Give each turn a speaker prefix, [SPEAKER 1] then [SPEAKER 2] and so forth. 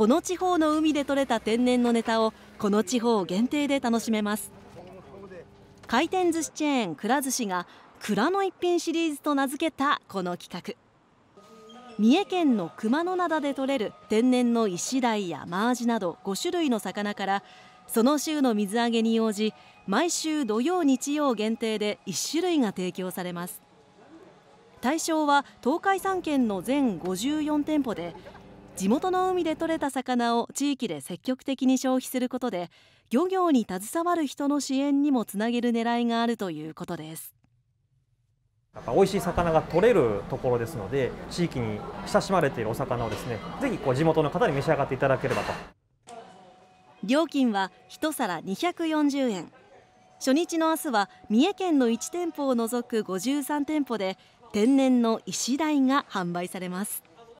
[SPEAKER 1] この地方の海で採れた天然のネタをこの地方限定で楽しめます回転寿司チェーンくら寿司が蔵の一品シリーズと名付けたこの企画三重県の熊野灘で採れる天然のイシダイやマアジなど5種類の魚からその週の水揚げに応じ毎週土曜日曜限定で1種類が提供されます対象は東海3県の全54店舗で地元の海で獲れた魚を地域で積極的に消費することで漁業に携わる人の支援にもつなげる狙いがあるということです
[SPEAKER 2] やっぱ美味しい魚が取れるところですので地域に親しまれているお魚をですねぜひこう地元の方に召し上がっていただければと
[SPEAKER 1] 料金は1皿240円初日の明日は三重県の1店舗を除く53店舗で天然の石鯛が販売されます